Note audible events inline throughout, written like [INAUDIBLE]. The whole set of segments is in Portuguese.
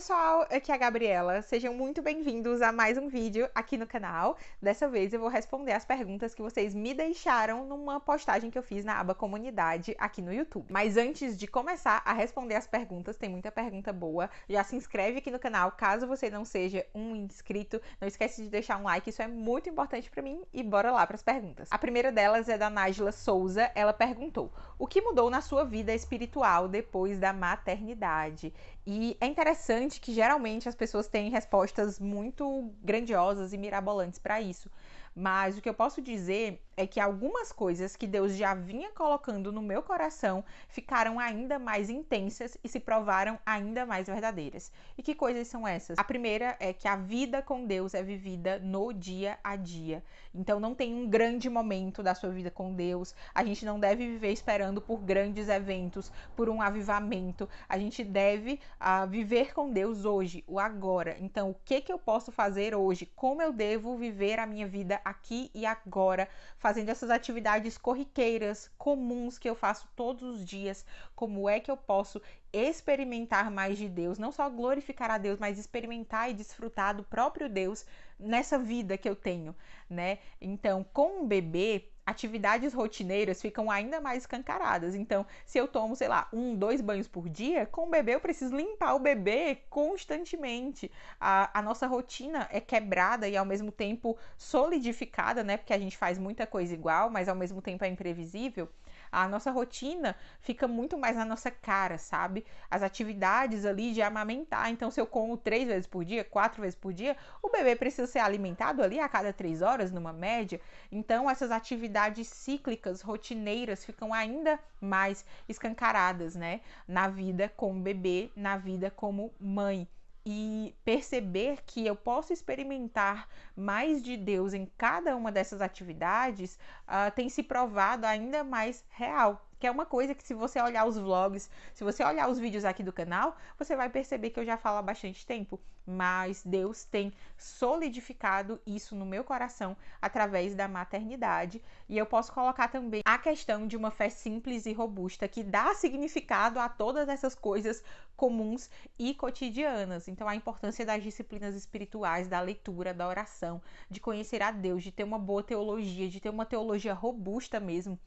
pessoal, aqui é a Gabriela. Sejam muito bem-vindos a mais um vídeo aqui no canal. Dessa vez eu vou responder as perguntas que vocês me deixaram numa postagem que eu fiz na aba comunidade aqui no YouTube. Mas antes de começar a responder as perguntas, tem muita pergunta boa. Já se inscreve aqui no canal caso você não seja um inscrito. Não esquece de deixar um like, isso é muito importante para mim. E bora lá para as perguntas. A primeira delas é da Nájila Souza. Ela perguntou: O que mudou na sua vida espiritual depois da maternidade? E é interessante interessante que geralmente as pessoas têm respostas muito grandiosas e mirabolantes para isso. Mas o que eu posso dizer é que algumas coisas que Deus já vinha colocando no meu coração ficaram ainda mais intensas e se provaram ainda mais verdadeiras. E que coisas são essas? A primeira é que a vida com Deus é vivida no dia a dia. Então não tem um grande momento da sua vida com Deus. A gente não deve viver esperando por grandes eventos, por um avivamento. A gente deve uh, viver com Deus hoje, o agora. Então, o que que eu posso fazer hoje? Como eu devo viver a minha vida aqui e agora? fazendo essas atividades corriqueiras, comuns que eu faço todos os dias, como é que eu posso experimentar mais de Deus, não só glorificar a Deus, mas experimentar e desfrutar do próprio Deus nessa vida que eu tenho, né? Então, com um bebê, atividades rotineiras ficam ainda mais escancaradas. Então, se eu tomo, sei lá, um, dois banhos por dia, com o bebê eu preciso limpar o bebê constantemente. A, a nossa rotina é quebrada e ao mesmo tempo solidificada, né? Porque a gente faz muita coisa igual, mas ao mesmo tempo é imprevisível a nossa rotina fica muito mais na nossa cara, sabe? As atividades ali de amamentar. Então, se eu como três vezes por dia, quatro vezes por dia, o bebê precisa ser alimentado ali a cada três horas, numa média. Então, essas atividades cíclicas, rotineiras, ficam ainda mais escancaradas, né? Na vida como bebê, na vida como mãe e perceber que eu posso experimentar mais de Deus em cada uma dessas atividades uh, tem se provado ainda mais real que é uma coisa que se você olhar os vlogs, se você olhar os vídeos aqui do canal, você vai perceber que eu já falo há bastante tempo, mas Deus tem solidificado isso no meu coração através da maternidade, e eu posso colocar também a questão de uma fé simples e robusta que dá significado a todas essas coisas comuns e cotidianas. Então a importância das disciplinas espirituais, da leitura, da oração, de conhecer a Deus, de ter uma boa teologia, de ter uma teologia robusta mesmo,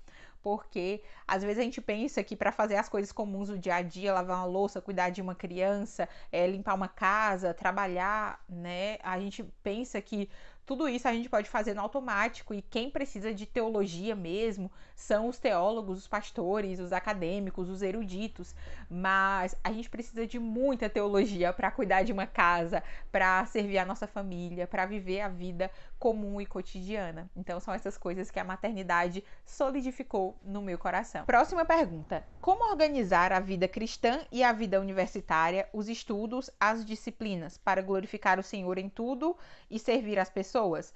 porque às vezes a gente pensa que para fazer as coisas comuns do dia a dia, lavar uma louça, cuidar de uma criança, é, limpar uma casa, trabalhar, né? A gente pensa que tudo isso a gente pode fazer no automático e quem precisa de teologia mesmo são os teólogos, os pastores, os acadêmicos, os eruditos, mas a gente precisa de muita teologia para cuidar de uma casa, para servir a nossa família, para viver a vida comum e cotidiana. Então são essas coisas que a maternidade solidificou no meu coração. Próxima pergunta: Como organizar a vida cristã e a vida universitária, os estudos, as disciplinas para glorificar o Senhor em tudo e servir as pessoas?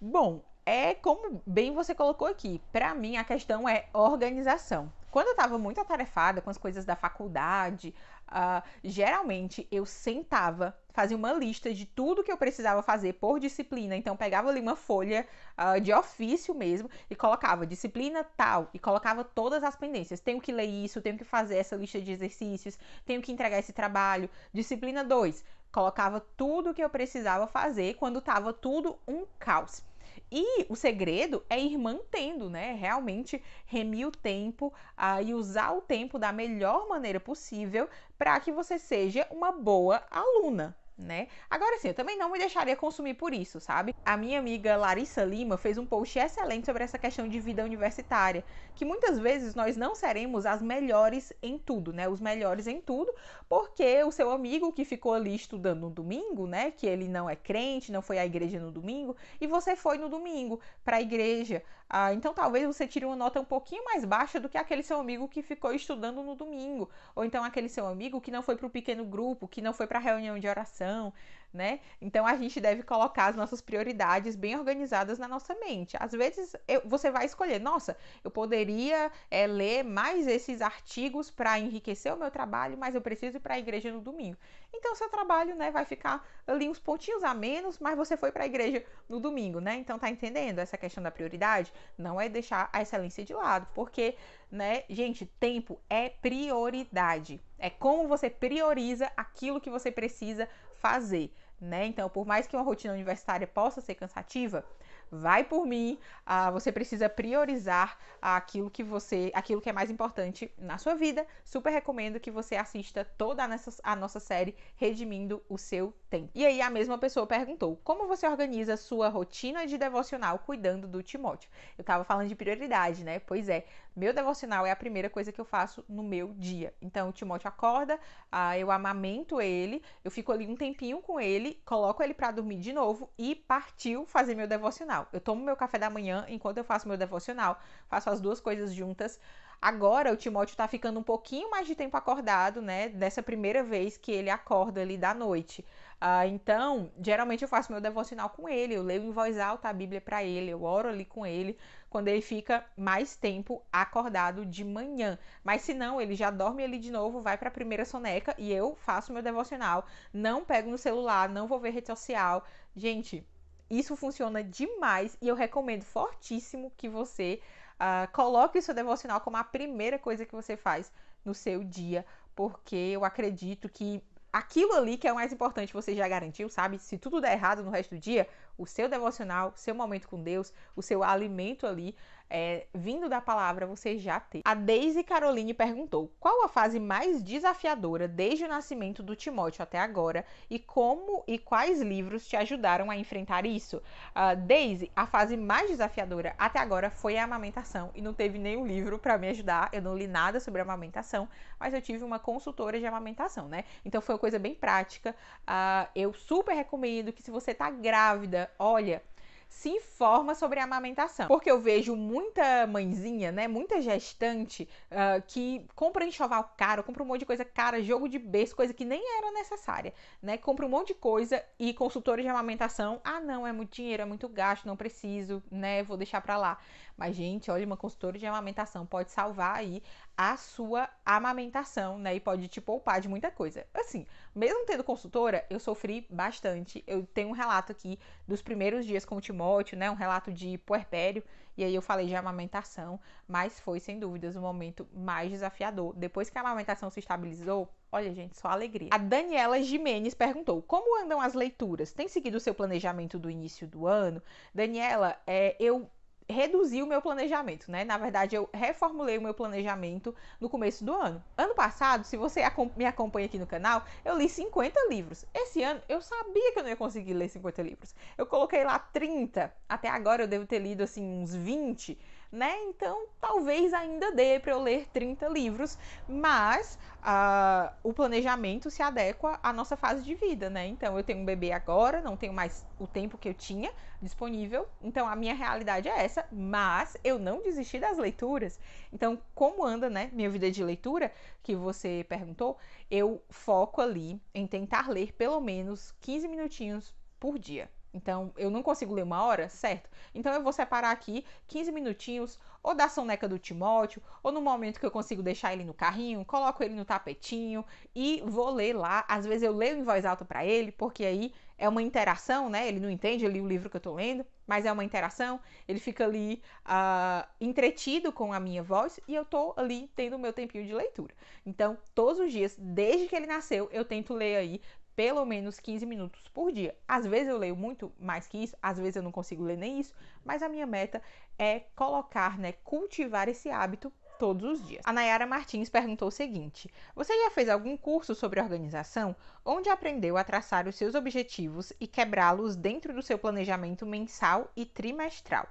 Bom, é como bem você colocou aqui. Para mim a questão é organização. Quando eu estava muito atarefada com as coisas da faculdade, Uh, geralmente eu sentava, fazia uma lista de tudo que eu precisava fazer por disciplina. Então pegava ali uma folha uh, de ofício mesmo e colocava disciplina tal e colocava todas as pendências. Tenho que ler isso, tenho que fazer essa lista de exercícios, tenho que entregar esse trabalho. Disciplina 2, colocava tudo que eu precisava fazer quando estava tudo um caos. E o segredo é ir mantendo, né? Realmente remir o tempo ah, e usar o tempo da melhor maneira possível para que você seja uma boa aluna né? Agora sim, eu também não me deixaria consumir por isso, sabe? A minha amiga Larissa Lima fez um post excelente sobre essa questão de vida universitária, que muitas vezes nós não seremos as melhores em tudo, né? Os melhores em tudo, porque o seu amigo que ficou ali estudando no domingo, né, que ele não é crente, não foi à igreja no domingo, e você foi no domingo para a igreja, ah, então talvez você tire uma nota um pouquinho mais baixa do que aquele seu amigo que ficou estudando no domingo, ou então aquele seu amigo que não foi para o pequeno grupo, que não foi para a reunião de oração, então né? Então a gente deve colocar as nossas prioridades bem organizadas na nossa mente. Às vezes eu, você vai escolher, nossa, eu poderia é, ler mais esses artigos para enriquecer o meu trabalho, mas eu preciso ir para a igreja no domingo. Então seu trabalho, né, vai ficar ali uns pontinhos a menos, mas você foi para a igreja no domingo, né? Então tá entendendo essa questão da prioridade? Não é deixar a excelência de lado, porque, né, gente, tempo é prioridade. É como você prioriza aquilo que você precisa fazer né? Então, por mais que uma rotina universitária possa ser cansativa, vai por mim, ah, você precisa priorizar aquilo que você, aquilo que é mais importante na sua vida. Super recomendo que você assista toda a nossa, a nossa série Redimindo o seu tempo. E aí a mesma pessoa perguntou: como você organiza sua rotina de devocional cuidando do Timóteo? Eu tava falando de prioridade, né? Pois é, meu devocional é a primeira coisa que eu faço no meu dia. Então o Timóteo acorda, ah, eu amamento ele, eu fico ali um tempinho com ele, coloco ele para dormir de novo e partiu fazer meu devocional. Eu tomo meu café da manhã enquanto eu faço meu devocional, faço as duas coisas juntas. Agora o Timóteo está ficando um pouquinho mais de tempo acordado, né? Dessa primeira vez que ele acorda ali da noite. Ah, então, geralmente eu faço meu devocional com ele, eu leio em voz alta a Bíblia para ele, eu oro ali com ele quando ele fica mais tempo acordado de manhã. Mas se não, ele já dorme ali de novo, vai para a primeira soneca e eu faço meu devocional. Não pego no celular, não vou ver rede social. Gente, isso funciona demais e eu recomendo fortíssimo que você Uh, coloque seu devocional como a primeira coisa que você faz no seu dia, porque eu acredito que aquilo ali que é o mais importante você já garantiu, sabe? Se tudo der errado no resto do dia, o seu devocional, seu momento com Deus, o seu alimento ali é, vindo da palavra você já ter. A Daisy Caroline perguntou: qual a fase mais desafiadora desde o nascimento do Timóteo até agora e como e quais livros te ajudaram a enfrentar isso? Uh, Daisy, a fase mais desafiadora até agora foi a amamentação e não teve nenhum livro para me ajudar. Eu não li nada sobre amamentação, mas eu tive uma consultora de amamentação, né? Então foi uma coisa bem prática. Uh, eu super recomendo que se você tá grávida, olha, se informa sobre a amamentação. Porque eu vejo muita mãezinha, né, muita gestante uh, que compra enxoval caro, compra um monte de coisa cara, jogo de berço, coisa que nem era necessária, né? Compra um monte de coisa e consultores de amamentação, ah, não, é muito dinheiro, é muito gasto, não preciso, né? Vou deixar para lá. Mas, gente, olha, uma consultora de amamentação pode salvar aí a sua amamentação, né? E pode te poupar de muita coisa. Assim, mesmo tendo consultora, eu sofri bastante. Eu tenho um relato aqui dos primeiros dias com o Timóteo, né? Um relato de puerpério. E aí eu falei de amamentação, mas foi, sem dúvidas, o momento mais desafiador. Depois que a amamentação se estabilizou, Olha, gente, só alegria. A Daniela Jimenez perguntou: como andam as leituras? Tem seguido o seu planejamento do início do ano? Daniela, é, eu reduzi o meu planejamento, né? Na verdade, eu reformulei o meu planejamento no começo do ano. Ano passado, se você me acompanha aqui no canal, eu li 50 livros. Esse ano eu sabia que eu não ia conseguir ler 50 livros. Eu coloquei lá 30. Até agora eu devo ter lido assim uns 20 né? Então talvez ainda dê para eu ler 30 livros, mas uh, o planejamento se adequa à nossa fase de vida, né? Então eu tenho um bebê agora, não tenho mais o tempo que eu tinha disponível, então a minha realidade é essa, mas eu não desisti das leituras. Então, como anda, né? Minha vida de leitura, que você perguntou, eu foco ali em tentar ler pelo menos 15 minutinhos por dia. Então, eu não consigo ler uma hora, certo? Então, eu vou separar aqui 15 minutinhos, ou da soneca do Timóteo, ou no momento que eu consigo deixar ele no carrinho, coloco ele no tapetinho e vou ler lá. Às vezes, eu leio em voz alta para ele, porque aí é uma interação, né? Ele não entende ali o livro que eu tô lendo, mas é uma interação. Ele fica ali uh, entretido com a minha voz e eu tô ali tendo o meu tempinho de leitura. Então, todos os dias, desde que ele nasceu, eu tento ler aí pelo menos 15 minutos por dia. Às vezes eu leio muito mais que isso, às vezes eu não consigo ler nem isso, mas a minha meta é colocar, né, cultivar esse hábito todos os dias. A Nayara Martins perguntou o seguinte: Você já fez algum curso sobre organização onde aprendeu a traçar os seus objetivos e quebrá-los dentro do seu planejamento mensal e trimestral?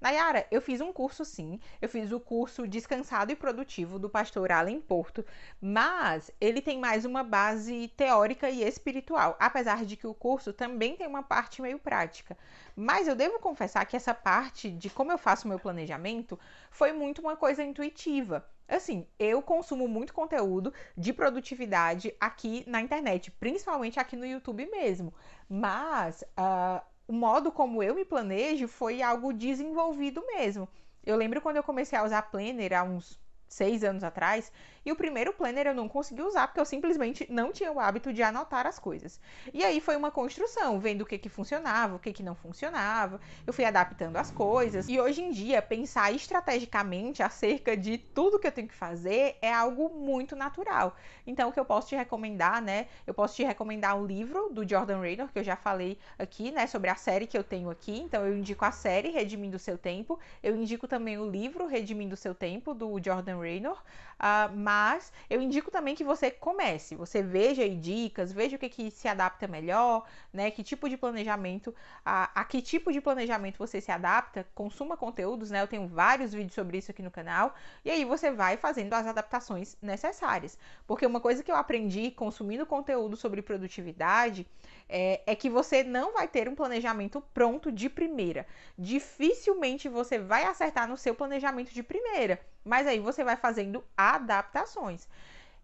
Nayara, eu fiz um curso sim, eu fiz o curso Descansado e Produtivo do pastor Allen Porto, mas ele tem mais uma base teórica e espiritual, apesar de que o curso também tem uma parte meio prática. Mas eu devo confessar que essa parte de como eu faço meu planejamento foi muito uma coisa intuitiva. Assim, eu consumo muito conteúdo de produtividade aqui na internet, principalmente aqui no YouTube mesmo. Mas ah, o modo como eu me planejo foi algo desenvolvido mesmo. Eu lembro quando eu comecei a usar Planner há uns seis anos atrás, e o primeiro planner eu não consegui usar porque eu simplesmente não tinha o hábito de anotar as coisas. E aí foi uma construção, vendo o que que funcionava, o que que não funcionava. Eu fui adaptando as coisas. E hoje em dia, pensar estrategicamente acerca de tudo que eu tenho que fazer é algo muito natural. Então, o que eu posso te recomendar, né? Eu posso te recomendar um livro do Jordan Raynor, que eu já falei aqui, né, sobre a série que eu tenho aqui. Então, eu indico a série Redimindo o Seu Tempo. Eu indico também o livro Redimindo o Seu Tempo, do Jordan Raynor. Uh, mas eu indico também que você comece, você veja aí dicas, veja o que, que se adapta melhor, né? Que tipo de planejamento, a, a que tipo de planejamento você se adapta, consuma conteúdos, né? Eu tenho vários vídeos sobre isso aqui no canal, e aí você vai fazendo as adaptações necessárias. Porque uma coisa que eu aprendi consumindo conteúdo sobre produtividade é, é que você não vai ter um planejamento pronto de primeira. Dificilmente você vai acertar no seu planejamento de primeira. Mas aí você vai fazendo adaptações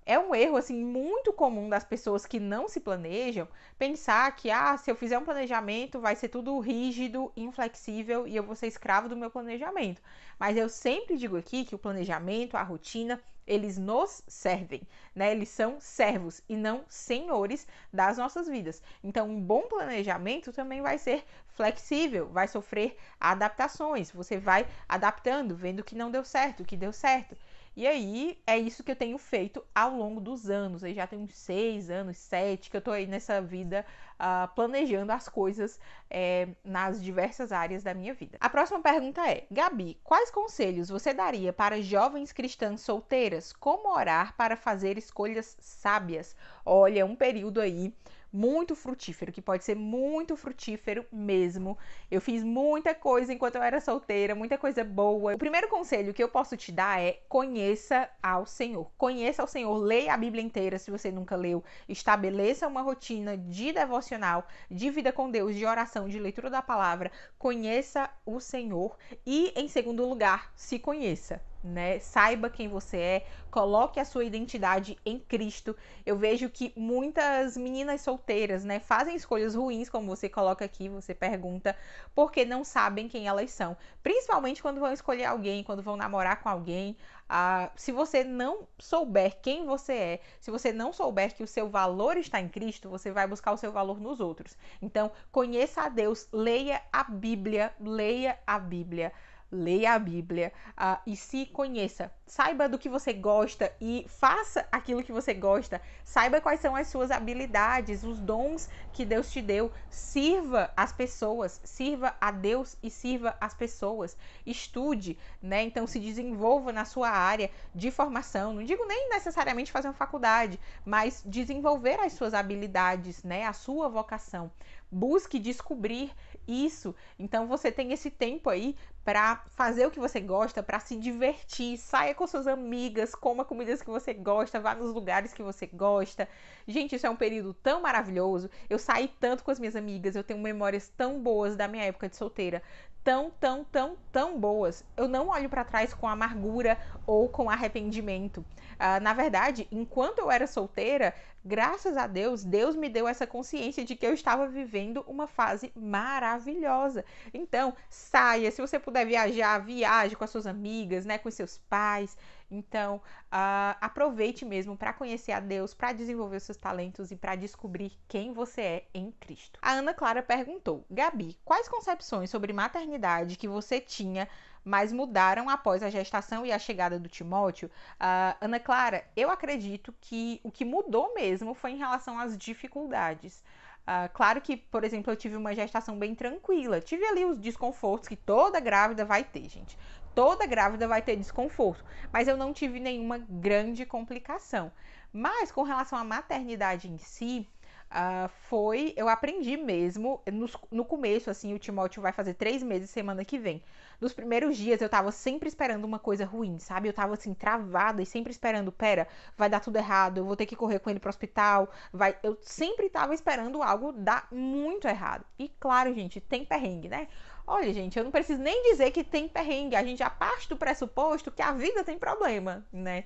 é um erro assim muito comum das pessoas que não se planejam pensar que ah, se eu fizer um planejamento vai ser tudo rígido, inflexível e eu vou ser escravo do meu planejamento. Mas eu sempre digo aqui que o planejamento, a rotina, eles nos servem, né? Eles são servos e não senhores das nossas vidas. Então, um bom planejamento também vai ser flexível, vai sofrer adaptações. Você vai adaptando, vendo que não deu certo, que deu certo. E aí é isso que eu tenho feito ao longo dos anos. Aí já tem uns seis anos, sete, que eu tô aí nessa vida uh, planejando as coisas é, nas diversas áreas da minha vida. A próxima pergunta é: Gabi, quais conselhos você daria para jovens cristãs solteiras? Como orar para fazer escolhas sábias? Olha, um período aí muito frutífero, que pode ser muito frutífero mesmo. Eu fiz muita coisa enquanto eu era solteira, muita coisa boa. O primeiro conselho que eu posso te dar é conheça ao Senhor. Conheça ao Senhor, leia a Bíblia inteira se você nunca leu, estabeleça uma rotina de devocional, de vida com Deus, de oração, de leitura da palavra. Conheça o Senhor e em segundo lugar, se conheça né? Saiba quem você é, coloque a sua identidade em Cristo. Eu vejo que muitas meninas solteiras, né, fazem escolhas ruins, como você coloca aqui, você pergunta, porque não sabem quem elas são. Principalmente quando vão escolher alguém, quando vão namorar com alguém. Ah, se você não souber quem você é, se você não souber que o seu valor está em Cristo, você vai buscar o seu valor nos outros. Então, conheça a Deus, leia a Bíblia, leia a Bíblia leia a Bíblia uh, e se conheça. Saiba do que você gosta e faça aquilo que você gosta. Saiba quais são as suas habilidades, os dons que Deus te deu. Sirva as pessoas, sirva a Deus e sirva as pessoas. Estude, né? Então se desenvolva na sua área de formação. Não digo nem necessariamente fazer uma faculdade, mas desenvolver as suas habilidades, né? A sua vocação busque descobrir isso. Então você tem esse tempo aí para fazer o que você gosta, para se divertir, saia com suas amigas, coma comidas que você gosta, vá nos lugares que você gosta. Gente, isso é um período tão maravilhoso. Eu saí tanto com as minhas amigas, eu tenho memórias tão boas da minha época de solteira tão, tão, tão, tão boas. Eu não olho para trás com amargura ou com arrependimento. Uh, na verdade, enquanto eu era solteira, graças a Deus, Deus me deu essa consciência de que eu estava vivendo uma fase maravilhosa. Então, saia, se você puder viajar, viaje com as suas amigas, né, com seus pais, então, uh, aproveite mesmo para conhecer a Deus, para desenvolver os seus talentos e para descobrir quem você é em Cristo. A Ana Clara perguntou: Gabi, quais concepções sobre maternidade que você tinha mas mudaram após a gestação e a chegada do Timóteo. Uh, Ana Clara, eu acredito que o que mudou mesmo foi em relação às dificuldades. Uh, claro que, por exemplo, eu tive uma gestação bem tranquila. Tive ali os desconfortos que toda grávida vai ter, gente toda grávida vai ter desconforto, mas eu não tive nenhuma grande complicação. Mas com relação à maternidade em si, Uh, foi, eu aprendi mesmo, no, no começo, assim, o Timóteo vai fazer três meses semana que vem. Nos primeiros dias eu tava sempre esperando uma coisa ruim, sabe? Eu tava assim, travada e sempre esperando, pera, vai dar tudo errado, eu vou ter que correr com ele pro hospital, vai. Eu sempre tava esperando algo dar muito errado. E claro, gente, tem perrengue, né? Olha, gente, eu não preciso nem dizer que tem perrengue, a gente já parte do pressuposto que a vida tem problema, né?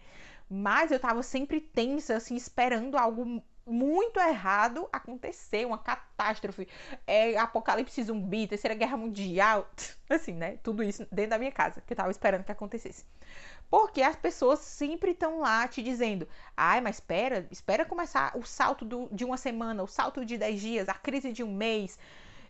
Mas eu tava sempre tensa, assim, esperando algo muito errado acontecer, uma catástrofe, é, apocalipse zumbi, terceira guerra mundial, [LAUGHS] assim, né? Tudo isso dentro da minha casa, que eu tava esperando que acontecesse. Porque as pessoas sempre estão lá te dizendo: ai, mas espera, espera começar o salto do, de uma semana, o salto de 10 dias, a crise de um mês.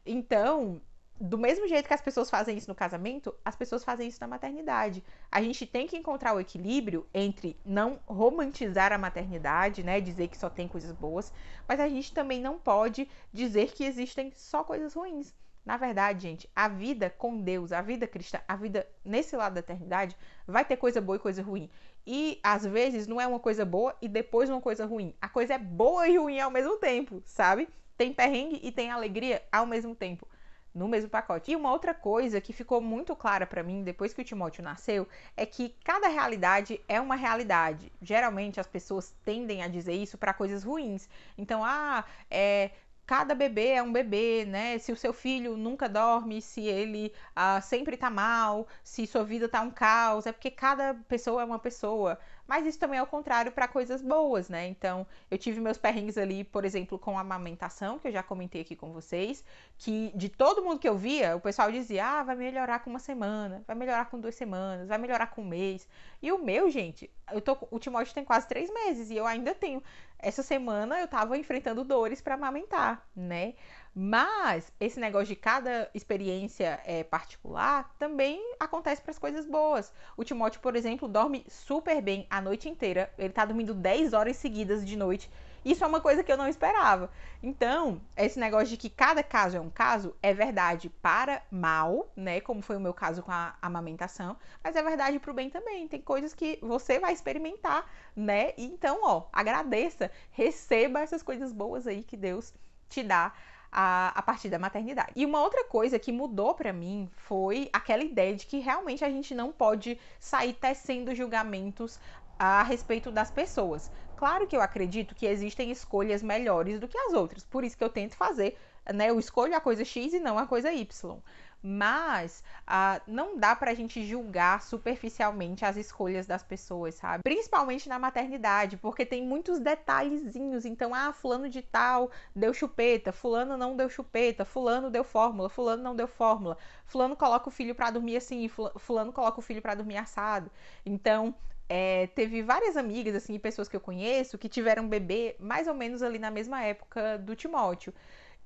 Então, do mesmo jeito que as pessoas fazem isso no casamento, as pessoas fazem isso na maternidade. A gente tem que encontrar o equilíbrio entre não romantizar a maternidade, né, dizer que só tem coisas boas, mas a gente também não pode dizer que existem só coisas ruins. Na verdade, gente, a vida com Deus, a vida cristã, a vida nesse lado da eternidade, vai ter coisa boa e coisa ruim. E às vezes não é uma coisa boa e depois uma coisa ruim. A coisa é boa e ruim ao mesmo tempo, sabe? Tem perrengue e tem alegria ao mesmo tempo no mesmo pacote. E uma outra coisa que ficou muito clara para mim depois que o Timóteo nasceu é que cada realidade é uma realidade. Geralmente as pessoas tendem a dizer isso para coisas ruins. Então, ah, é, cada bebê é um bebê, né? Se o seu filho nunca dorme, se ele ah, sempre tá mal, se sua vida tá um caos, é porque cada pessoa é uma pessoa. Mas isso também é o contrário para coisas boas, né? Então, eu tive meus perrengues ali, por exemplo, com a amamentação, que eu já comentei aqui com vocês, que de todo mundo que eu via, o pessoal dizia: ah, vai melhorar com uma semana, vai melhorar com duas semanas, vai melhorar com um mês. E o meu, gente, eu tô, o Timóteo tem quase três meses e eu ainda tenho. Essa semana eu tava enfrentando dores para amamentar, né? Mas esse negócio de cada experiência é, particular também acontece para as coisas boas. O Timóteo, por exemplo, dorme super bem a noite inteira. Ele está dormindo 10 horas seguidas de noite. Isso é uma coisa que eu não esperava. Então, esse negócio de que cada caso é um caso é verdade para mal, né? Como foi o meu caso com a amamentação, mas é verdade para o bem também. Tem coisas que você vai experimentar, né? Então, ó, agradeça, receba essas coisas boas aí que Deus te dá a, a partir da maternidade. E uma outra coisa que mudou para mim foi aquela ideia de que realmente a gente não pode sair tecendo julgamentos a respeito das pessoas. Claro que eu acredito que existem escolhas melhores do que as outras, por isso que eu tento fazer, né? Eu escolho a coisa X e não a coisa Y mas ah, não dá pra gente julgar superficialmente as escolhas das pessoas, sabe? Principalmente na maternidade, porque tem muitos detalhezinhos. Então, ah, fulano de tal deu chupeta, fulano não deu chupeta, fulano deu fórmula, fulano não deu fórmula, fulano coloca o filho para dormir assim, fulano coloca o filho para dormir assado. Então, é, teve várias amigas, assim, pessoas que eu conheço que tiveram bebê mais ou menos ali na mesma época do Timóteo.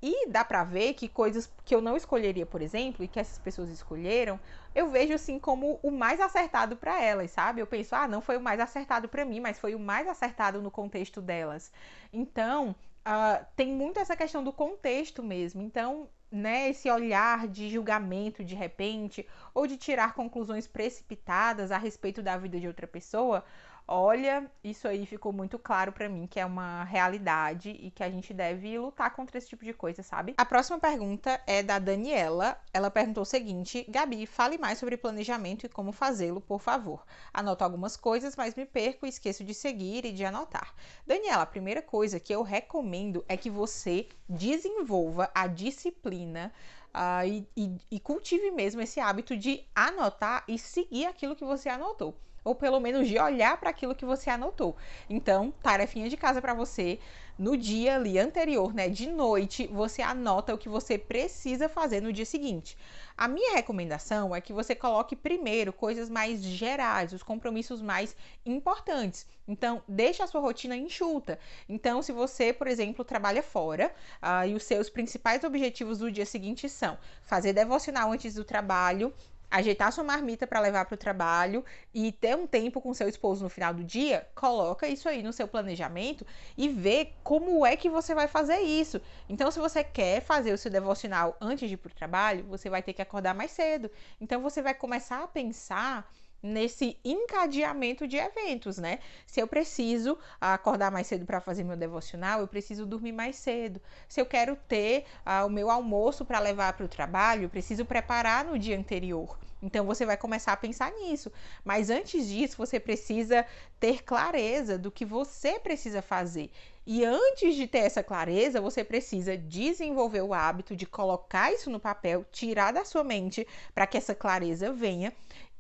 E dá para ver que coisas que eu não escolheria, por exemplo, e que essas pessoas escolheram, eu vejo assim como o mais acertado para elas, sabe? Eu penso, ah, não foi o mais acertado para mim, mas foi o mais acertado no contexto delas. Então, uh, tem muito essa questão do contexto mesmo. Então, né, esse olhar de julgamento de repente, ou de tirar conclusões precipitadas a respeito da vida de outra pessoa, Olha, isso aí ficou muito claro para mim que é uma realidade e que a gente deve lutar contra esse tipo de coisa, sabe? A próxima pergunta é da Daniela. Ela perguntou o seguinte: Gabi, fale mais sobre planejamento e como fazê-lo, por favor. Anoto algumas coisas, mas me perco e esqueço de seguir e de anotar. Daniela, a primeira coisa que eu recomendo é que você desenvolva a disciplina uh, e, e, e cultive mesmo esse hábito de anotar e seguir aquilo que você anotou ou pelo menos de olhar para aquilo que você anotou. Então, tarefinha de casa para você, no dia ali anterior, né, de noite, você anota o que você precisa fazer no dia seguinte. A minha recomendação é que você coloque primeiro coisas mais gerais, os compromissos mais importantes. Então, deixe a sua rotina enxuta. Então, se você, por exemplo, trabalha fora uh, e os seus principais objetivos do dia seguinte são fazer devocional antes do trabalho, ajeitar sua marmita para levar para o trabalho e ter um tempo com seu esposo no final do dia, coloca isso aí no seu planejamento e vê como é que você vai fazer isso. Então, se você quer fazer o seu devocional antes de ir para o trabalho, você vai ter que acordar mais cedo. Então, você vai começar a pensar nesse encadeamento de eventos, né? Se eu preciso acordar mais cedo para fazer meu devocional, eu preciso dormir mais cedo. Se eu quero ter ah, o meu almoço para levar para o trabalho, eu preciso preparar no dia anterior. Então você vai começar a pensar nisso. Mas antes disso, você precisa ter clareza do que você precisa fazer. E antes de ter essa clareza, você precisa desenvolver o hábito de colocar isso no papel, tirar da sua mente para que essa clareza venha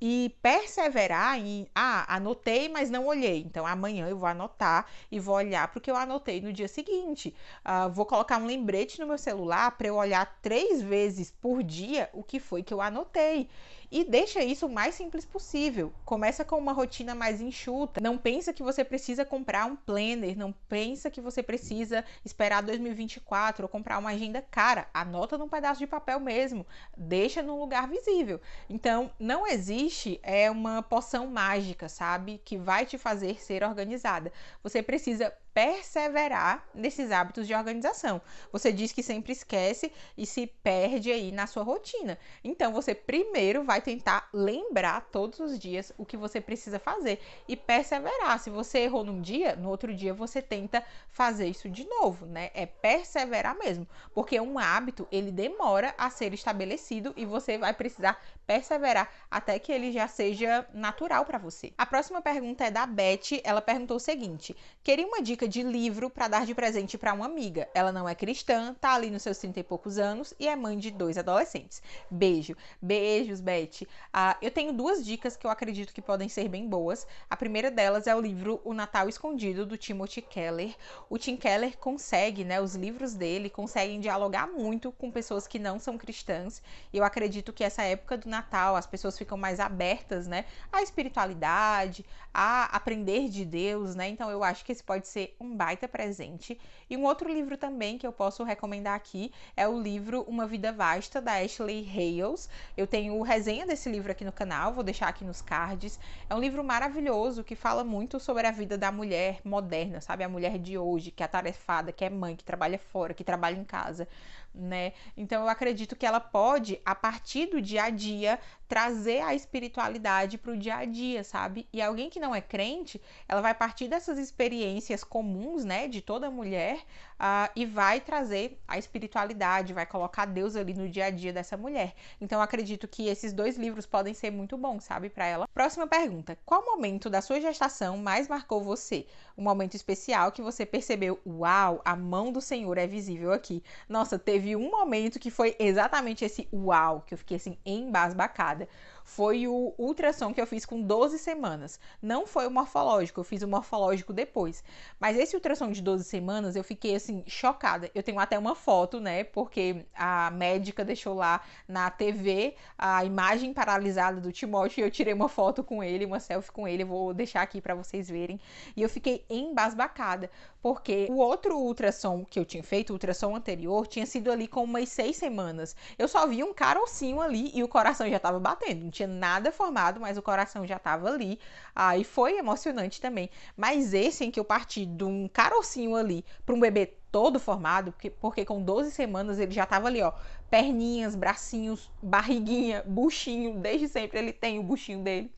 e perseverar em, ah, anotei, mas não olhei. Então amanhã eu vou anotar e vou olhar porque eu anotei no dia seguinte. Uh, vou colocar um lembrete no meu celular para eu olhar três vezes por dia o que foi que eu anotei e deixa isso o mais simples possível. Começa com uma rotina mais enxuta. Não pensa que você precisa comprar um planner, não pensa que você precisa esperar 2024 ou comprar uma agenda cara. Anota num pedaço de papel mesmo, deixa num lugar visível. Então, não existe é uma poção mágica, sabe, que vai te fazer ser organizada. Você precisa perseverar nesses hábitos de organização. Você diz que sempre esquece e se perde aí na sua rotina. Então você primeiro vai tentar lembrar todos os dias o que você precisa fazer e perseverar. Se você errou num dia, no outro dia você tenta fazer isso de novo, né? É perseverar mesmo, porque um hábito ele demora a ser estabelecido e você vai precisar perseverar até que ele já seja natural para você. A próxima pergunta é da Beth, ela perguntou o seguinte: "Queria uma dica dica de livro para dar de presente para uma amiga. Ela não é cristã, tá ali nos seus trinta e poucos anos e é mãe de dois adolescentes. Beijo. Beijos, Beth. Ah, eu tenho duas dicas que eu acredito que podem ser bem boas. A primeira delas é o livro O Natal Escondido, do Timothy Keller. O Tim Keller consegue, né? Os livros dele conseguem dialogar muito com pessoas que não são cristãs. E eu acredito que essa época do Natal as pessoas ficam mais abertas, né? À espiritualidade, a aprender de Deus, né? Então eu acho que esse pode ser um baita presente. E um outro livro também que eu posso recomendar aqui é o livro Uma Vida Vasta, da Ashley Hales. Eu tenho resenha desse livro aqui no canal, vou deixar aqui nos cards. É um livro maravilhoso que fala muito sobre a vida da mulher moderna, sabe? A mulher de hoje, que é atarefada, que é mãe, que trabalha fora, que trabalha em casa né? Então eu acredito que ela pode, a partir do dia a dia, trazer a espiritualidade para o dia a dia, sabe? E alguém que não é crente, ela vai partir dessas experiências comuns, né, de toda mulher, uh, e vai trazer a espiritualidade, vai colocar Deus ali no dia a dia dessa mulher. Então eu acredito que esses dois livros podem ser muito bons, sabe, para ela. Próxima pergunta: qual momento da sua gestação mais marcou você? Um momento especial que você percebeu, uau, a mão do Senhor é visível aqui. Nossa, teve teve um momento que foi exatamente esse uau, que eu fiquei assim embasbacada. Foi o ultrassom que eu fiz com 12 semanas. Não foi o morfológico, eu fiz o morfológico depois. Mas esse ultrassom de 12 semanas eu fiquei assim chocada. Eu tenho até uma foto, né? Porque a médica deixou lá na TV a imagem paralisada do Timóteo e eu tirei uma foto com ele, uma selfie com ele. Eu vou deixar aqui para vocês verem. E eu fiquei embasbacada, porque o outro ultrassom que eu tinha feito, o ultrassom anterior, tinha sido ali com umas seis semanas. Eu só vi um carocinho ali e o coração já estava batendo. Não tinha nada formado, mas o coração já estava ali. Aí ah, foi emocionante também. Mas esse em que eu parti de um carocinho ali para um bebê todo formado, porque, porque com 12 semanas ele já estava ali, ó, perninhas, bracinhos, barriguinha, buchinho, desde sempre ele tem o buchinho dele.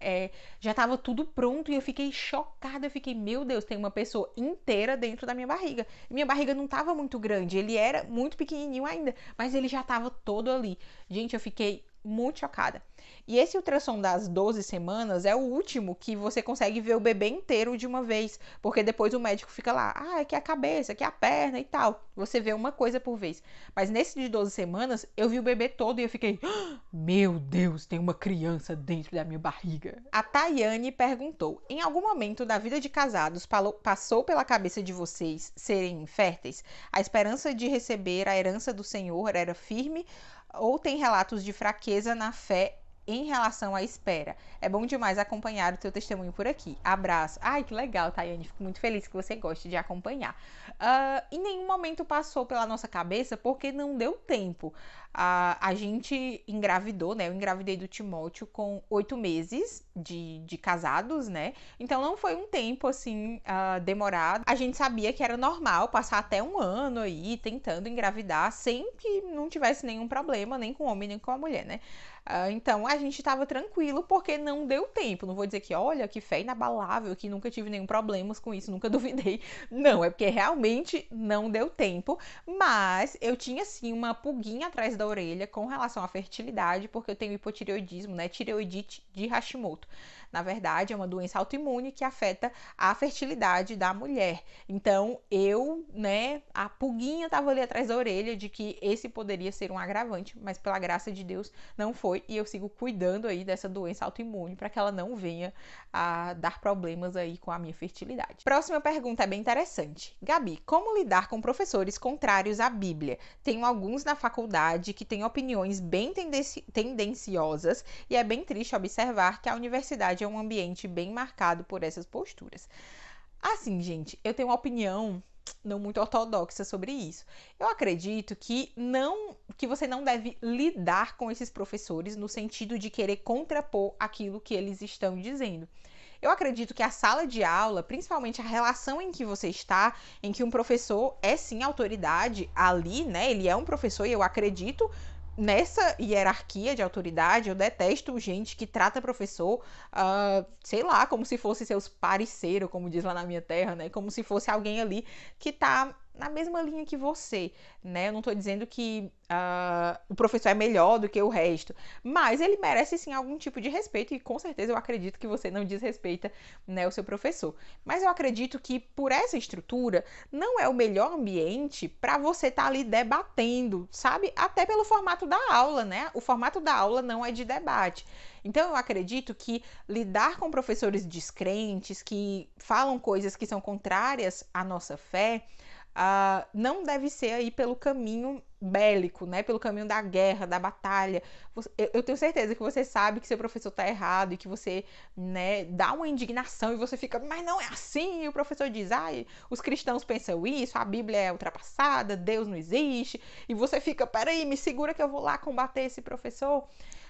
É, já estava tudo pronto e eu fiquei chocada. Eu fiquei, meu Deus, tem uma pessoa inteira dentro da minha barriga. minha barriga não estava muito grande, ele era muito pequenininho ainda, mas ele já estava todo ali. Gente, eu fiquei muito chocada. E esse ultrassom das 12 semanas é o último que você consegue ver o bebê inteiro de uma vez, porque depois o médico fica lá, ah, aqui é, é a cabeça, aqui é, é a perna e tal. Você vê uma coisa por vez. Mas nesse de 12 semanas, eu vi o bebê todo e eu fiquei, ah, meu Deus, tem uma criança dentro da minha barriga. A Tayane perguntou: em algum momento da vida de casados passou pela cabeça de vocês serem inférteis? A esperança de receber a herança do Senhor era firme ou tem relatos de fraqueza na fé em relação à espera. É bom demais acompanhar o teu testemunho por aqui. Abraço. Ai, que legal, Tayane. Fico muito feliz que você goste de acompanhar. Uh, em nenhum momento passou pela nossa cabeça porque não deu tempo. Uh, a gente engravidou, né? Eu engravidei do Timóteo com oito meses de, de casados, né? Então não foi um tempo assim uh, demorado. A gente sabia que era normal passar até um ano aí tentando engravidar sem que não tivesse nenhum problema, nem com o homem, nem com a mulher, né? Ah, então a gente estava tranquilo porque não deu tempo. Não vou dizer que, olha, que fé inabalável, que nunca tive nenhum problema com isso, nunca [LAUGHS] duvidei. Não, é porque realmente não deu tempo. Mas eu tinha sim uma pulguinha atrás da orelha com relação à fertilidade, porque eu tenho hipotireoidismo, né? Tireoidite de Hashimoto na verdade, é uma doença autoimune que afeta a fertilidade da mulher. Então, eu, né, a pulguinha estava ali atrás da orelha de que esse poderia ser um agravante, mas pela graça de Deus não foi e eu sigo cuidando aí dessa doença autoimune para que ela não venha a dar problemas aí com a minha fertilidade. Próxima pergunta é bem interessante. Gabi, como lidar com professores contrários à Bíblia? Tenho alguns na faculdade que têm opiniões bem tendenci tendenciosas e é bem triste observar que a universidade é um ambiente bem marcado por essas posturas. Assim, gente, eu tenho uma opinião não muito ortodoxa sobre isso. Eu acredito que não que você não deve lidar com esses professores no sentido de querer contrapor aquilo que eles estão dizendo. Eu acredito que a sala de aula, principalmente a relação em que você está, em que um professor é sim autoridade ali, né? Ele é um professor e eu acredito nessa hierarquia de autoridade, eu detesto gente que trata professor, uh, sei lá, como se fosse seus parceiro, como diz lá na minha terra, né? Como se fosse alguém ali que tá na mesma linha que você, né? Eu não estou dizendo que uh, o professor é melhor do que o resto, mas ele merece sim algum tipo de respeito e com certeza eu acredito que você não desrespeita né, o seu professor. Mas eu acredito que por essa estrutura não é o melhor ambiente para você estar tá ali debatendo, sabe? Até pelo formato da aula, né? O formato da aula não é de debate. Então eu acredito que lidar com professores descrentes que falam coisas que são contrárias à nossa fé uh, não deve ser aí pelo caminho bélico, né? Pelo caminho da guerra, da batalha. Eu tenho certeza que você sabe que seu professor tá errado e que você, né, dá uma indignação e você fica, mas não é assim. E o professor diz, ai, os cristãos pensam isso, a Bíblia é ultrapassada, Deus não existe. E você fica, peraí, me segura que eu vou lá combater esse professor.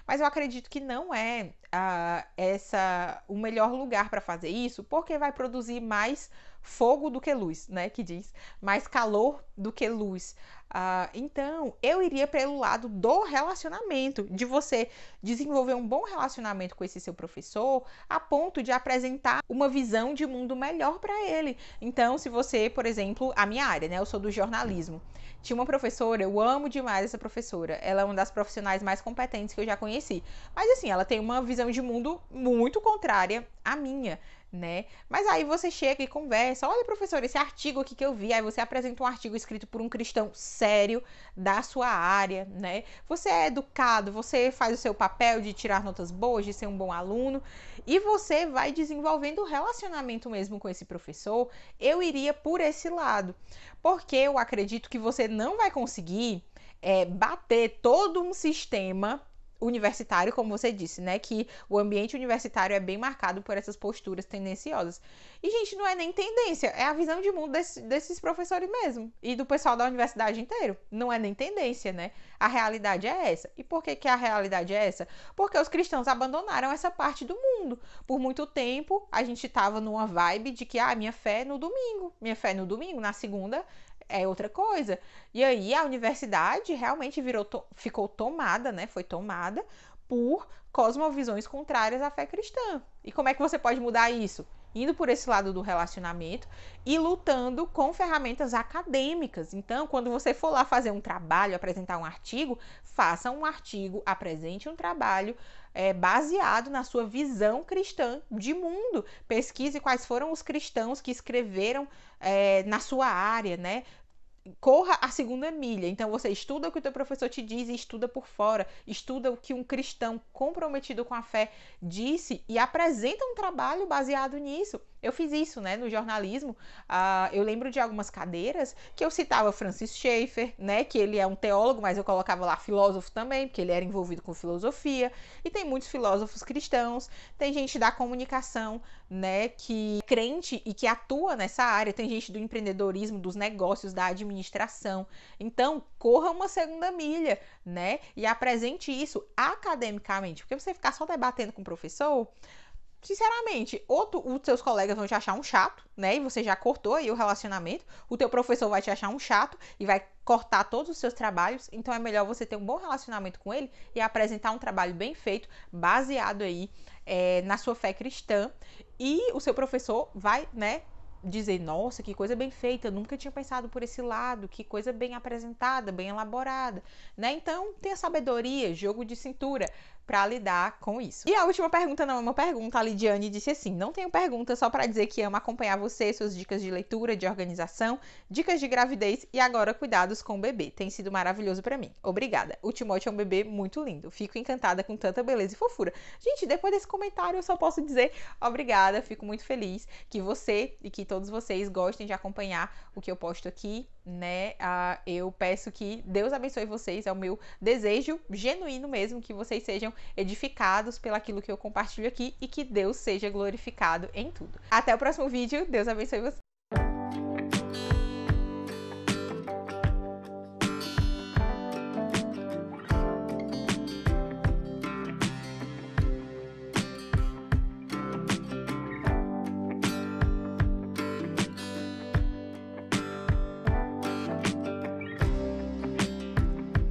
Mas eu acredito que não é uh, essa o melhor lugar para fazer isso, porque vai produzir mais fogo do que luz, né? Que diz, mais calor do que luz. Uh, então, eu iria pelo lado do relacionamento, de você desenvolver um bom relacionamento com esse seu professor, a ponto de apresentar uma visão de mundo melhor para ele. Então, se você, por exemplo, a minha área, né? Eu sou do jornalismo. Tinha uma professora, eu amo demais essa professora. Ela é uma das profissionais mais competentes que eu já conheci. Mas assim, ela tem uma visão de mundo muito contrária à minha né? Mas aí você chega e conversa, olha, professor, esse artigo aqui que eu vi, aí você apresenta um artigo escrito por um cristão sério da sua área, né? Você é educado, você faz o seu papel de tirar notas boas, de ser um bom aluno, e você vai desenvolvendo o relacionamento mesmo com esse professor. Eu iria por esse lado, porque eu acredito que você não vai conseguir é, bater todo um sistema universitário, como você disse, né? Que o ambiente universitário é bem marcado por essas posturas tendenciosas. E, gente, não é nem tendência, é a visão de mundo desse, desses professores mesmo. E do pessoal da universidade inteiro. Não é nem tendência, né? A realidade é essa. E por que, que a realidade é essa? Porque os cristãos abandonaram essa parte do mundo. Por muito tempo, a gente estava numa vibe de que, ah, minha fé é no domingo. Minha fé é no domingo, na segunda é outra coisa. E aí a universidade realmente virou, to ficou tomada, né? Foi tomada por cosmovisões contrárias à fé cristã. E como é que você pode mudar isso? indo por esse lado do relacionamento e lutando com ferramentas acadêmicas. Então, quando você for lá fazer um trabalho, apresentar um artigo, faça um artigo, apresente um trabalho é, baseado na sua visão cristã de mundo. Pesquise quais foram os cristãos que escreveram é, na sua área, né? corra a segunda milha. Então você estuda o que o teu professor te diz e estuda por fora, estuda o que um cristão comprometido com a fé disse e apresenta um trabalho baseado nisso. Eu fiz isso, né, no jornalismo. Uh, eu lembro de algumas cadeiras que eu citava Francis Schaeffer, né, que ele é um teólogo, mas eu colocava lá filósofo também, porque ele era envolvido com filosofia. E tem muitos filósofos cristãos, tem gente da comunicação, né, que é crente e que atua nessa área, tem gente do empreendedorismo, dos negócios, da administração. Então, corra uma segunda milha, né, e apresente isso academicamente, porque você ficar só debatendo com o professor, sinceramente, ou tu, os seus colegas vão te achar um chato, né? E você já cortou aí o relacionamento. O teu professor vai te achar um chato e vai cortar todos os seus trabalhos. Então é melhor você ter um bom relacionamento com ele e apresentar um trabalho bem feito, baseado aí é, na sua fé cristã. E o seu professor vai, né? Dizer, nossa, que coisa bem feita, eu nunca tinha pensado por esse lado, que coisa bem apresentada, bem elaborada, né? Então, tenha sabedoria, jogo de cintura, para lidar com isso. E a última pergunta não é uma pergunta, a Lidiane disse assim: "Não tenho pergunta, só para dizer que amo acompanhar você, suas dicas de leitura, de organização, dicas de gravidez e agora cuidados com o bebê. Tem sido maravilhoso para mim. Obrigada. O Timóteo é um bebê muito lindo. Fico encantada com tanta beleza e fofura." Gente, depois desse comentário eu só posso dizer obrigada, fico muito feliz que você e que todos vocês gostem de acompanhar o que eu posto aqui né? Ah, eu peço que Deus abençoe vocês. É o meu desejo genuíno mesmo que vocês sejam edificados pelaquilo que eu compartilho aqui e que Deus seja glorificado em tudo. Até o próximo vídeo, Deus abençoe você.